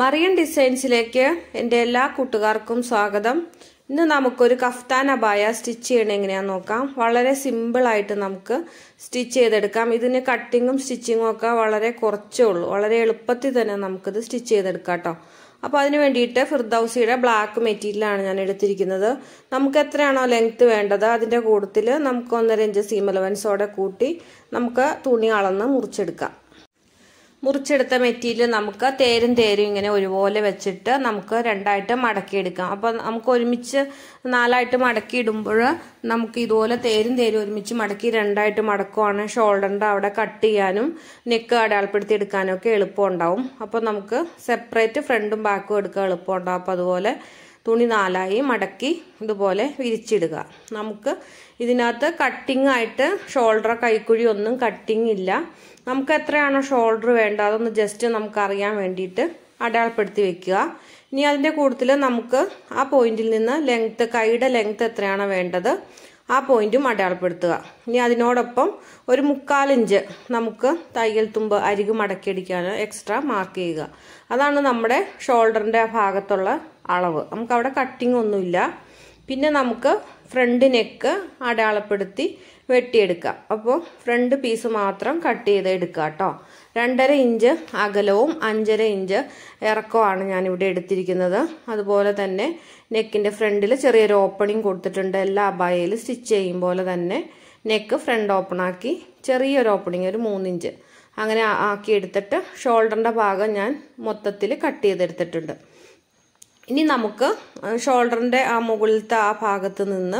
മറിയൻ ഡിസൈൻസിലേക്ക് എൻ്റെ എല്ലാ കൂട്ടുകാർക്കും സ്വാഗതം ഇന്ന് നമുക്കൊരു കഫ്താൻ അബായ സ്റ്റിച്ച് ചെയ്യണ എങ്ങനെയാണെന്ന് നോക്കാം വളരെ സിമ്പിളായിട്ട് നമുക്ക് സ്റ്റിച്ച് ചെയ്തെടുക്കാം ഇതിന് കട്ടിങ്ങും സ്റ്റിച്ചിങ്ങും ഒക്കെ വളരെ കുറച്ചേ ഉള്ളൂ വളരെ എളുപ്പത്തിൽ തന്നെ നമുക്കിത് സ്റ്റിച്ച് ചെയ്തെടുക്കാം കേട്ടോ അപ്പോൾ അതിന് വേണ്ടിയിട്ട് ഫിർദൌസിയുടെ ബ്ലാക്ക് മെറ്റീരിയലാണ് ഞാൻ എടുത്തിരിക്കുന്നത് നമുക്ക് എത്രയാണോ ലെങ്ത് വേണ്ടത് അതിൻ്റെ കൂട്ടത്തിൽ നമുക്ക് ഒന്നര ഇഞ്ച് സീമലവൻസോടെ കൂട്ടി നമുക്ക് തുണി അളന്ന് മുറിച്ചെടുക്കാം മുറിച്ചെടുത്ത മെറ്റീരിയൽ നമുക്ക് തേരും തേരും ഇങ്ങനെ ഒരുപോലെ വെച്ചിട്ട് നമുക്ക് രണ്ടായിട്ട് മടക്കിയെടുക്കാം അപ്പോൾ നമുക്ക് ഒരുമിച്ച് നാലായിട്ട് മടക്കി ഇടുമ്പോൾ നമുക്ക് ഇതുപോലെ തേരും തേരും ഒരുമിച്ച് മടക്കി രണ്ടായിട്ട് മടക്കുവാണ് ഷോൾഡറിൻ്റെ അവിടെ കട്ട് ചെയ്യാനും നെക്ക് അടയാളപ്പെടുത്തി എടുക്കാനും ഒക്കെ എളുപ്പമുണ്ടാവും അപ്പോൾ നമുക്ക് സെപ്പറേറ്റ് ഫ്രണ്ടും ബാക്കും എടുക്കാൻ എളുപ്പമുണ്ടാവും അപ്പോൾ അതുപോലെ തുണി നാലായി മടക്കി ഇതുപോലെ വിരിച്ചിടുക നമുക്ക് ഇതിനകത്ത് കട്ടിംഗ് ആയിട്ട് ഷോൾഡർ കൈക്കുഴി ഒന്നും കട്ടിംഗ് ഇല്ല നമുക്ക് എത്രയാണോ ഷോൾഡർ വേണ്ട അതൊന്ന് ജസ്റ്റ് നമുക്ക് അറിയാൻ വേണ്ടിയിട്ട് അടയാളപ്പെടുത്തി വെക്കുക ഇനി അതിൻ്റെ കൂടുതൽ നമുക്ക് ആ പോയിന്റിൽ നിന്ന് ലെങ്ത്ത് കൈയുടെ ലെങ്ത്ത് എത്രയാണോ വേണ്ടത് ആ പോയിന്റും അടയാളപ്പെടുത്തുക ഇനി അതിനോടൊപ്പം ഒരു മുക്കാലിഞ്ച് നമുക്ക് തയ്യൽ തുമ്പ് അരികു മടക്കിയടിക്കാനോ എക്സ്ട്രാ മാർക്ക് ചെയ്യുക അതാണ് നമ്മുടെ ഷോൾഡറിൻ്റെ ഭാഗത്തുള്ള അളവ് നമുക്കവിടെ കട്ടിംഗ് ഒന്നുമില്ല പിന്നെ നമുക്ക് ഫ്രണ്ട് നെക്ക് അടയാളപ്പെടുത്തി വെട്ടിയെടുക്കാം അപ്പോൾ ഫ്രണ്ട് പീസ് മാത്രം കട്ട് ചെയ്ത് എടുക്കുക കേട്ടോ രണ്ടര ഇഞ്ച് അകലവും അഞ്ചര ഇഞ്ച് ഇറക്കമാണ് ഞാനിവിടെ എടുത്തിരിക്കുന്നത് അതുപോലെ തന്നെ നെക്കിൻ്റെ ഫ്രണ്ടിൽ ചെറിയൊരു ഓപ്പണിങ് കൊടുത്തിട്ടുണ്ട് എല്ലാ അബായയിൽ സ്റ്റിച്ച് ചെയ്യും പോലെ തന്നെ നെക്ക് ഫ്രണ്ട് ഓപ്പണാക്കി ചെറിയൊരു ഓപ്പണിങ് ഒരു മൂന്നിഞ്ച് അങ്ങനെ ആക്കി എടുത്തിട്ട് ഷോൾഡറിൻ്റെ ഭാഗം ഞാൻ മൊത്തത്തിൽ കട്ട് ചെയ്തെടുത്തിട്ടുണ്ട് ഇനി നമുക്ക് ഷോൾഡറിൻ്റെ ആ മുകളിലത്തെ ആ ഭാഗത്ത് നിന്ന്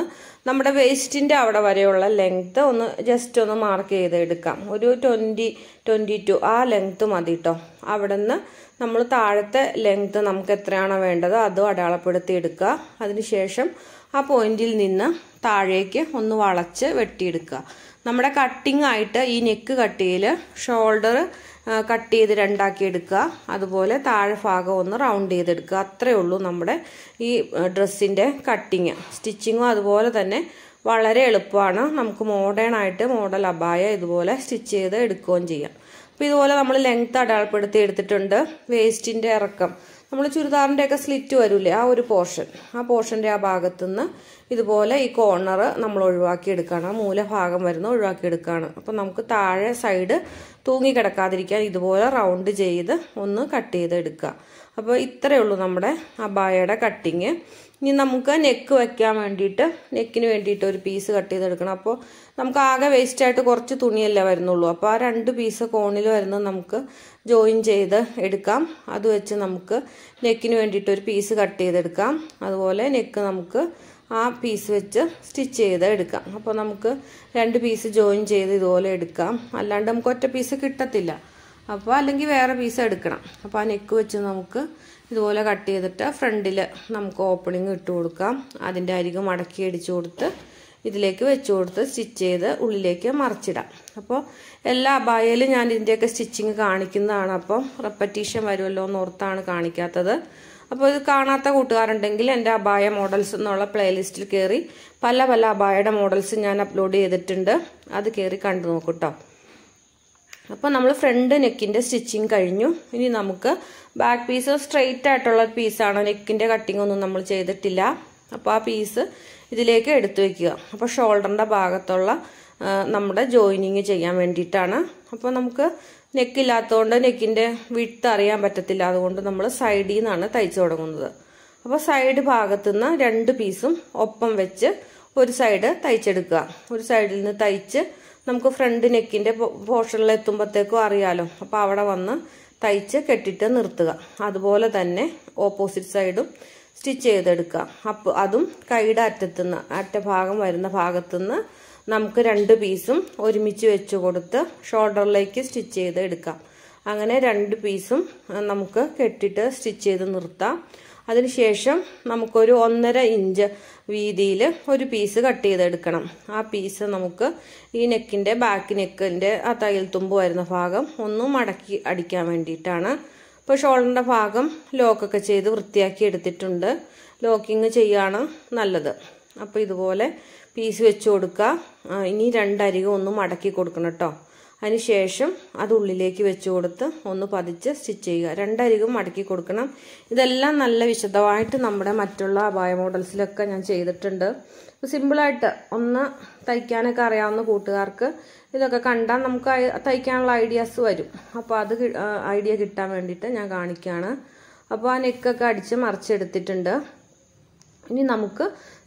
നമ്മുടെ വേസ്റ്റിൻ്റെ അവിടെ വരെയുള്ള ലെങ്ത്ത് ഒന്ന് ജസ്റ്റ് ഒന്ന് മാർക്ക് ചെയ്ത് എടുക്കാം ഒരു ട്വൻറ്റി ട്വൻറ്റി ടു ആ ലെങ്ത്ത് മതി കേട്ടോ അവിടെ നിന്ന് നമ്മൾ താഴത്തെ ലെങ്ത്ത് നമുക്ക് എത്രയാണോ വേണ്ടത് അതും അടയാളപ്പെടുത്തി എടുക്കുക അതിനുശേഷം ആ പോയിന്റിൽ നിന്ന് താഴേക്ക് ഒന്ന് വളച്ച് വെട്ടിയെടുക്കുക നമ്മുടെ കട്ടിംഗ് ആയിട്ട് ഈ നെക്ക് കട്ടിയിൽ ഷോൾഡർ കട്ട് ചെയ്ത് രണ്ടാക്കി എടുക്കുക അതുപോലെ താഴെ ഭാഗം ഒന്ന് റൗണ്ട് ചെയ്തെടുക്കുക അത്രയേ ഉള്ളൂ നമ്മുടെ ഈ ഡ്രസ്സിൻ്റെ കട്ടിങ് സ്റ്റിച്ചിങ്ങും അതുപോലെ തന്നെ വളരെ എളുപ്പമാണ് നമുക്ക് മോഡേൺ ആയിട്ട് മോഡൽ അബായ ഇതുപോലെ സ്റ്റിച്ച് ചെയ്ത് എടുക്കുകയും ചെയ്യാം അപ്പോൾ ഇതുപോലെ നമ്മൾ ലെങ്ത് അടയാളപ്പെടുത്തി എടുത്തിട്ടുണ്ട് വേസ്റ്റിൻ്റെ ഇറക്കം നമ്മൾ ഒക്കെ സ്ലിറ്റ് വരില്ലേ ആ ഒരു പോർഷൻ ആ പോർഷൻ്റെ ആ നിന്ന് ഇതുപോലെ ഈ കോർണർ നമ്മൾ ഒഴിവാക്കി എടുക്കുകയാണ് ആ മൂലഭാഗം വരുന്ന ഒഴിവാക്കി എടുക്കുകയാണ് അപ്പം നമുക്ക് താഴെ സൈഡ് തൂങ്ങി കിടക്കാതിരിക്കാൻ ഇതുപോലെ റൗണ്ട് ചെയ്ത് ഒന്ന് കട്ട് ചെയ്ത് എടുക്കുക അപ്പോൾ ഇത്രയേ ഉള്ളൂ നമ്മുടെ അബായയുടെ കട്ടിങ് ഇനി നമുക്ക് നെക്ക് വയ്ക്കാൻ വേണ്ടിയിട്ട് നെക്കിന് വേണ്ടിയിട്ട് ഒരു പീസ് കട്ട് ചെയ്തെടുക്കണം അപ്പോൾ നമുക്ക് ആകെ വേസ്റ്റായിട്ട് കുറച്ച് തുണിയല്ലേ വരുന്നുള്ളൂ അപ്പോൾ ആ രണ്ട് പീസ് കോണിൽ വരുന്ന നമുക്ക് ജോയിൻ ചെയ്ത് എടുക്കാം അത് വെച്ച് നമുക്ക് നെക്കിന് വേണ്ടിയിട്ട് ഒരു പീസ് കട്ട് ചെയ്തെടുക്കാം അതുപോലെ നെക്ക് നമുക്ക് ആ പീസ് വെച്ച് സ്റ്റിച്ച് ചെയ്ത് എടുക്കാം അപ്പോൾ നമുക്ക് രണ്ട് പീസ് ജോയിൻ ചെയ്ത് ഇതുപോലെ എടുക്കാം അല്ലാണ്ട് നമുക്ക് ഒറ്റ പീസ് കിട്ടത്തില്ല അപ്പോൾ അല്ലെങ്കിൽ വേറെ പീസ് എടുക്കണം അപ്പോൾ ആ നെക്ക് വെച്ച് നമുക്ക് ഇതുപോലെ കട്ട് ചെയ്തിട്ട് ഫ്രണ്ടിൽ നമുക്ക് ഓപ്പണിങ് ഇട്ട് കൊടുക്കാം അതിൻ്റെ അരികെ മടക്കി അടിച്ചു കൊടുത്ത് ഇതിലേക്ക് വെച്ച് കൊടുത്ത് സ്റ്റിച്ച് ചെയ്ത് ഉള്ളിലേക്ക് മറിച്ചിടാം അപ്പോൾ എല്ലാ അബായയിലും ഞാൻ ഇതിൻ്റെയൊക്കെ സ്റ്റിച്ചിങ് കാണിക്കുന്നതാണ് അപ്പം റെപ്പറ്റീഷൻ വരുമല്ലോ എന്നോർത്താണ് കാണിക്കാത്തത് അപ്പോൾ ഇത് കാണാത്ത കൂട്ടുകാരുണ്ടെങ്കിൽ എൻ്റെ അബായ മോഡൽസ് എന്നുള്ള പ്ലേലിസ്റ്റിൽ കയറി പല പല അബായയുടെ മോഡൽസ് ഞാൻ അപ്ലോഡ് ചെയ്തിട്ടുണ്ട് അത് കയറി കണ്ടു നോക്കൂട്ടോ അപ്പോൾ നമ്മൾ ഫ്രണ്ട് നെക്കിൻ്റെ സ്റ്റിച്ചിങ് കഴിഞ്ഞു ഇനി നമുക്ക് ബാക്ക് പീസ് സ്ട്രെയിറ്റ് ആയിട്ടുള്ള പീസാണ് നെക്കിൻ്റെ കട്ടിംഗ് ഒന്നും നമ്മൾ ചെയ്തിട്ടില്ല അപ്പോൾ ആ പീസ് ഇതിലേക്ക് എടുത്തു വെക്കുക അപ്പോൾ ഷോൾഡറിൻ്റെ ഭാഗത്തുള്ള നമ്മുടെ ജോയിനിങ് ചെയ്യാൻ വേണ്ടിയിട്ടാണ് അപ്പോൾ നമുക്ക് നെക്കില്ലാത്തതുകൊണ്ട് നെക്കിൻ്റെ വിട്ട് അറിയാൻ പറ്റത്തില്ല അതുകൊണ്ട് നമ്മൾ സൈഡിൽ നിന്നാണ് തയ്ച്ചു തുടങ്ങുന്നത് അപ്പോൾ സൈഡ് ഭാഗത്തു നിന്ന് രണ്ട് പീസും ഒപ്പം വെച്ച് ഒരു സൈഡ് തയ്ച്ചെടുക്കുക ഒരു സൈഡിൽ നിന്ന് തയ്ച്ച് നമുക്ക് ഫ്രണ്ട് നെക്കിൻ്റെ പോർഷനിൽ എത്തുമ്പോഴത്തേക്കും അറിയാലോ അപ്പോൾ അവിടെ വന്ന് തയ്ച്ച് കെട്ടിട്ട് നിർത്തുക അതുപോലെ തന്നെ ഓപ്പോസിറ്റ് സൈഡും സ്റ്റിച്ച് ചെയ്തെടുക്കുക അപ്പ അതും കൈയുടെ അറ്റ അറ്റഭാഗം വരുന്ന ഭാഗത്തുനിന്ന് നമുക്ക് രണ്ട് പീസും ഒരുമിച്ച് വെച്ച് കൊടുത്ത് ഷോൾഡറിലേക്ക് സ്റ്റിച്ച് ചെയ്ത് എടുക്കാം അങ്ങനെ രണ്ട് പീസും നമുക്ക് കെട്ടിട്ട് സ്റ്റിച്ച് ചെയ്ത് നിർത്താം അതിനുശേഷം നമുക്കൊരു ഒന്നര ഇഞ്ച് വീതിയിൽ ഒരു പീസ് കട്ട് ചെയ്തെടുക്കണം ആ പീസ് നമുക്ക് ഈ നെക്കിൻ്റെ ബാക്ക് നെക്കിൻ്റെ ആ തയ്യൽ തുമ്പ് വരുന്ന ഭാഗം ഒന്ന് മടക്കി അടിക്കാൻ വേണ്ടിയിട്ടാണ് ഇപ്പോൾ ഷോളിൻ്റെ ഭാഗം ലോക്കൊക്കെ ചെയ്ത് വൃത്തിയാക്കി എടുത്തിട്ടുണ്ട് ലോക്കിങ് ചെയ്യാണ് നല്ലത് അപ്പോൾ ഇതുപോലെ പീസ് വെച്ച് കൊടുക്കുക ഇനി രണ്ടരികം ഒന്ന് മടക്കി കൊടുക്കണം കേട്ടോ അതിനുശേഷം അത് ഉള്ളിലേക്ക് വെച്ച് കൊടുത്ത് ഒന്ന് പതിച്ച് സ്റ്റിച്ച് ചെയ്യുക രണ്ടരികും മടക്കി കൊടുക്കണം ഇതെല്ലാം നല്ല വിശദമായിട്ട് നമ്മുടെ മറ്റുള്ള അപായ മോഡൽസിലൊക്കെ ഞാൻ ചെയ്തിട്ടുണ്ട് സിമ്പിളായിട്ട് ഒന്ന് തയ്ക്കാനൊക്കെ അറിയാവുന്ന കൂട്ടുകാർക്ക് ഇതൊക്കെ കണ്ടാൽ നമുക്ക് തയ്ക്കാനുള്ള ഐഡിയാസ് വരും അപ്പോൾ അത് ഐഡിയ കിട്ടാൻ വേണ്ടിയിട്ട് ഞാൻ കാണിക്കുകയാണ് അപ്പോൾ ആ നെക്കൊക്കെ അടിച്ച് മറിച്ചെടുത്തിട്ടുണ്ട് ഇനി നമുക്ക്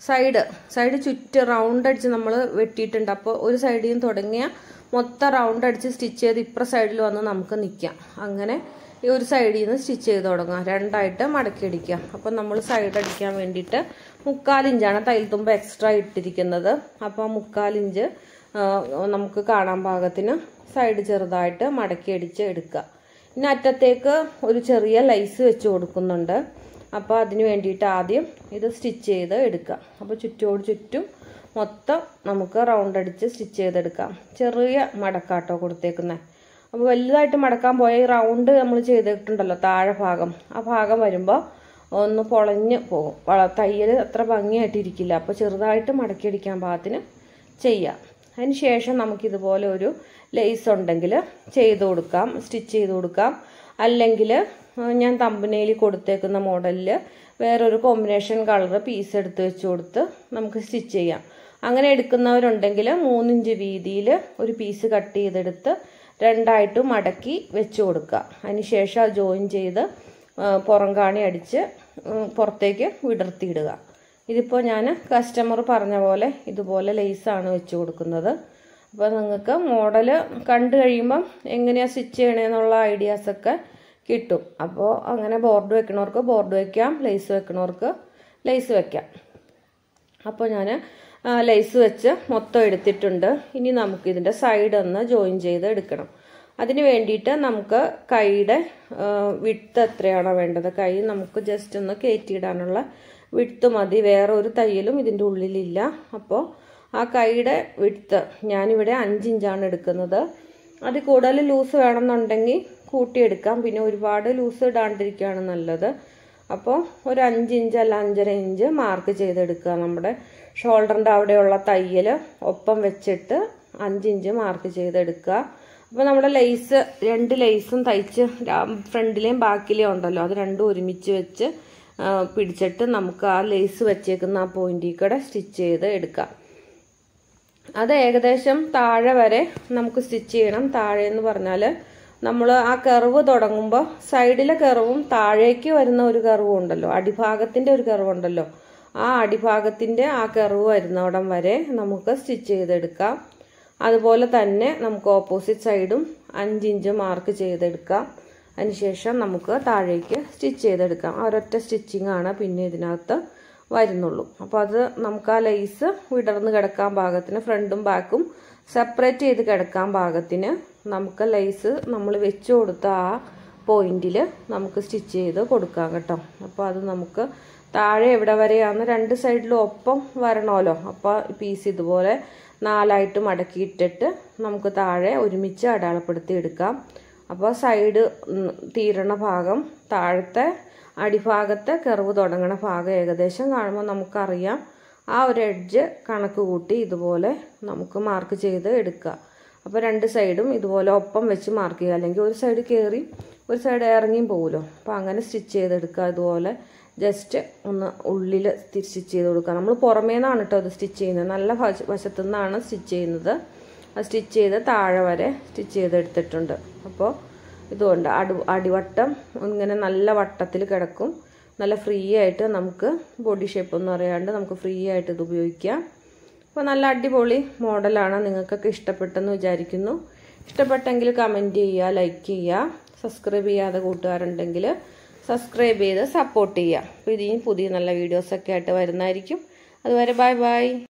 സൈഡ് സൈഡ് ചുറ്റ് റൗണ്ട് അടിച്ച് നമ്മൾ വെട്ടിയിട്ടുണ്ട് അപ്പോൾ ഒരു സൈഡിൽ നിന്ന് തുടങ്ങിയ മൊത്തം റൗണ്ട് അടിച്ച് സ്റ്റിച്ച് ചെയ്ത് ഇപ്പുറ സൈഡിൽ വന്ന് നമുക്ക് നിൽക്കാം അങ്ങനെ ഈ ഒരു സൈഡിൽ നിന്ന് സ്റ്റിച്ച് ചെയ്ത് തുടങ്ങാം രണ്ടായിട്ട് മടക്കി അടിക്കാം അപ്പം നമ്മൾ സൈഡ് അടിക്കാൻ വേണ്ടിയിട്ട് മുക്കാലിഞ്ചാണ് തുമ്പ് എക്സ്ട്രാ ഇട്ടിരിക്കുന്നത് അപ്പോൾ മുക്കാലിഞ്ച് നമുക്ക് കാണാൻ പാകത്തിന് സൈഡ് ചെറുതായിട്ട് മടക്കി അടിച്ച് എടുക്കുക ഇനി അറ്റത്തേക്ക് ഒരു ചെറിയ ലൈസ് വെച്ച് കൊടുക്കുന്നുണ്ട് അപ്പോൾ അതിന് വേണ്ടിയിട്ട് ആദ്യം ഇത് സ്റ്റിച്ച് ചെയ്ത് എടുക്കുക അപ്പോൾ ചുറ്റോട് ചുറ്റും മൊത്തം നമുക്ക് റൗണ്ട് അടിച്ച് സ്റ്റിച്ച് ചെയ്തെടുക്കാം ചെറിയ മടക്കാട്ടോ കൊടുത്തേക്കുന്നത് അപ്പോൾ വലുതായിട്ട് മടക്കാൻ പോയ റൗണ്ട് നമ്മൾ ചെയ്തിട്ടുണ്ടല്ലോ താഴെ ഭാഗം ആ ഭാഗം വരുമ്പോൾ ഒന്ന് പൊളഞ്ഞ് പോകും തയ്യൽ അത്ര ഭംഗിയായിട്ടിരിക്കില്ല അപ്പോൾ ചെറുതായിട്ട് അടിക്കാൻ പാകത്തിന് ചെയ്യാം അതിന് ശേഷം നമുക്കിതുപോലെ ഒരു ലേസ് ഉണ്ടെങ്കിൽ ചെയ്ത് കൊടുക്കാം സ്റ്റിച്ച് ചെയ്ത് കൊടുക്കാം അല്ലെങ്കിൽ ഞാൻ തമ്പനയിൽ കൊടുത്തേക്കുന്ന മോഡലിൽ വേറൊരു കോമ്പിനേഷൻ കളർ പീസ് എടുത്ത് വെച്ച് കൊടുത്ത് നമുക്ക് സ്റ്റിച്ച് ചെയ്യാം അങ്ങനെ എടുക്കുന്നവരുണ്ടെങ്കിൽ മൂന്നിഞ്ച് വീതിയിൽ ഒരു പീസ് കട്ട് ചെയ്തെടുത്ത് രണ്ടായിട്ട് മടക്കി വെച്ച് കൊടുക്കുക അതിനുശേഷം അത് ജോയിൻ ചെയ്ത് പുറം കാണി അടിച്ച് പുറത്തേക്ക് വിടർത്തിയിടുക ഇതിപ്പോൾ ഞാൻ കസ്റ്റമർ പറഞ്ഞ പോലെ ഇതുപോലെ ലെയ്സാണ് വെച്ച് കൊടുക്കുന്നത് അപ്പോൾ നിങ്ങൾക്ക് മോഡൽ കണ്ടു കഴിയുമ്പം എങ്ങനെയാണ് സ്റ്റിച്ച് ചെയ്യണമെന്നുള്ള ഐഡിയാസൊക്കെ കിട്ടും അപ്പോൾ അങ്ങനെ ബോർഡ് വെക്കണവർക്ക് ബോർഡ് വയ്ക്കാം ലെയ്സ് വെക്കണവർക്ക് ലെയ്സ് വയ്ക്കാം അപ്പോൾ ഞാൻ ലെയ്സ് വെച്ച് മൊത്തം എടുത്തിട്ടുണ്ട് ഇനി നമുക്ക് ഇതിൻ്റെ സൈഡ് ഒന്ന് ജോയിൻ ചെയ്ത് എടുക്കണം അതിന് വേണ്ടിയിട്ട് നമുക്ക് കൈയുടെ വിട്ത് എത്രയാണോ വേണ്ടത് കൈ നമുക്ക് ജസ്റ്റ് ഒന്ന് കയറ്റിയിടാനുള്ള വിട്ത് മതി വേറെ ഒരു തയ്യലും ഇതിൻ്റെ ഉള്ളിലില്ല അപ്പോൾ ആ കൈയുടെ വിട്ത്ത് ഞാനിവിടെ അഞ്ചിഞ്ചാണ് എടുക്കുന്നത് അത് കൂടുതൽ ലൂസ് വേണമെന്നുണ്ടെങ്കിൽ കൂട്ടിയെടുക്കാം പിന്നെ ഒരുപാട് ലൂസ് ഇടാണ്ടിരിക്കുകയാണ് നല്ലത് അപ്പോൾ ഒരു അഞ്ചിഞ്ച് ഇഞ്ച് അല്ല അഞ്ചര ഇഞ്ച് മാർക്ക് ചെയ്തെടുക്കുക നമ്മുടെ ഷോൾഡറിൻ്റെ അവിടെയുള്ള തയ്യൽ ഒപ്പം വെച്ചിട്ട് അഞ്ചിഞ്ച് ഇഞ്ച് മാർക്ക് ചെയ്തെടുക്കുക അപ്പോൾ നമ്മുടെ ലെയ്സ് രണ്ട് ലെയ്സും തയ്ച്ച് ഫ്രണ്ടിലെയും ബാക്കിലെയും ഉണ്ടല്ലോ അത് രണ്ടും ഒരുമിച്ച് വെച്ച് പിടിച്ചിട്ട് നമുക്ക് ആ ലെയ്സ് വെച്ചേക്കുന്ന ആ പോയിന്റിൽ കൂടെ സ്റ്റിച്ച് ചെയ്ത് എടുക്കാം അത് ഏകദേശം താഴെ വരെ നമുക്ക് സ്റ്റിച്ച് ചെയ്യണം താഴെ എന്ന് പറഞ്ഞാൽ നമ്മൾ ആ കർവ് തുടങ്ങുമ്പോൾ സൈഡിലെ കർവും താഴേക്ക് വരുന്ന ഒരു കർവും ഉണ്ടല്ലോ അടിഭാഗത്തിൻ്റെ ഒരു ഉണ്ടല്ലോ ആ അടിഭാഗത്തിൻ്റെ ആ കർവ് വരുന്നവിടം വരെ നമുക്ക് സ്റ്റിച്ച് ചെയ്തെടുക്കാം അതുപോലെ തന്നെ നമുക്ക് ഓപ്പോസിറ്റ് സൈഡും അഞ്ചിഞ്ച് മാർക്ക് ചെയ്തെടുക്കാം അതിനുശേഷം നമുക്ക് താഴേക്ക് സ്റ്റിച്ച് ചെയ്തെടുക്കാം ഒരൊറ്റ സ്റ്റിച്ചിങ് ആണ് പിന്നെ ഇതിനകത്ത് വരുന്നുള്ളൂ അപ്പോൾ അത് നമുക്ക് ആ ലേസ് വിടർന്ന് കിടക്കാൻ ഭാഗത്തിന് ഫ്രണ്ടും ബാക്കും സെപ്പറേറ്റ് ചെയ്ത് കിടക്കാൻ ഭാഗത്തിന് നമുക്ക് ലേസ് നമ്മൾ വെച്ച് കൊടുത്ത ആ പോയിന്റിൽ നമുക്ക് സ്റ്റിച്ച് ചെയ്ത് കൊടുക്കാം കേട്ടോ അപ്പോൾ അത് നമുക്ക് താഴെ എവിടെ വരെയാണെന്ന് രണ്ട് സൈഡിലും ഒപ്പം വരണമല്ലോ അപ്പോൾ പീസ് ഇതുപോലെ നാലായിട്ട് മടക്കിയിട്ടിട്ട് നമുക്ക് താഴെ ഒരുമിച്ച് അടയാളപ്പെടുത്തി എടുക്കാം അപ്പോൾ സൈഡ് തീരണ ഭാഗം താഴത്തെ അടിഭാഗത്തെ കെറിവ് തുടങ്ങണ ഭാഗം ഏകദേശം കാണുമ്പോൾ നമുക്കറിയാം ആ ഒരു എഡ്ജ് കണക്ക് കൂട്ടി ഇതുപോലെ നമുക്ക് മാർക്ക് ചെയ്ത് എടുക്കുക അപ്പോൾ രണ്ട് സൈഡും ഇതുപോലെ ഒപ്പം വെച്ച് മാർക്ക് ചെയ്യുക അല്ലെങ്കിൽ ഒരു സൈഡ് കയറി ഒരു സൈഡ് ഇറങ്ങിയും പോകുമല്ലോ അപ്പോൾ അങ്ങനെ സ്റ്റിച്ച് ചെയ്തെടുക്കുക അതുപോലെ ജസ്റ്റ് ഒന്ന് ഉള്ളിൽ സ്റ്റിച്ച് ചെയ്ത് കൊടുക്കുക നമ്മൾ പുറമേ നിന്നാണ് കേട്ടോ അത് സ്റ്റിച്ച് ചെയ്യുന്നത് നല്ല വശത്തു നിന്നാണ് സ്റ്റിച്ച് ചെയ്യുന്നത് സ്റ്റിച്ച് ചെയ്ത് താഴെ വരെ സ്റ്റിച്ച് ചെയ്തെടുത്തിട്ടുണ്ട് അപ്പോൾ ഇതുകൊണ്ട് അടി അടിവട്ടം ഇങ്ങനെ നല്ല വട്ടത്തിൽ കിടക്കും നല്ല ഫ്രീ ആയിട്ട് നമുക്ക് ബോഡി ഷേപ്പ് ഒന്നും അറിയാണ്ട് നമുക്ക് ഫ്രീ ആയിട്ട് ഇത് ഉപയോഗിക്കാം അപ്പോൾ നല്ല അടിപൊളി മോഡലാണ് നിങ്ങൾക്കൊക്കെ ഇഷ്ടപ്പെട്ടെന്ന് വിചാരിക്കുന്നു ഇഷ്ടപ്പെട്ടെങ്കിൽ കമൻറ്റ് ചെയ്യുക ലൈക്ക് ചെയ്യുക സബ്സ്ക്രൈബ് ചെയ്യാതെ കൂട്ടുകാരുണ്ടെങ്കിൽ സബ്സ്ക്രൈബ് ചെയ്ത് സപ്പോർട്ട് ചെയ്യാം അപ്പോൾ ഇനിയും പുതിയ നല്ല വീഡിയോസൊക്കെ ആയിട്ട് വരുന്നതായിരിക്കും അതുവരെ ബൈ ബൈ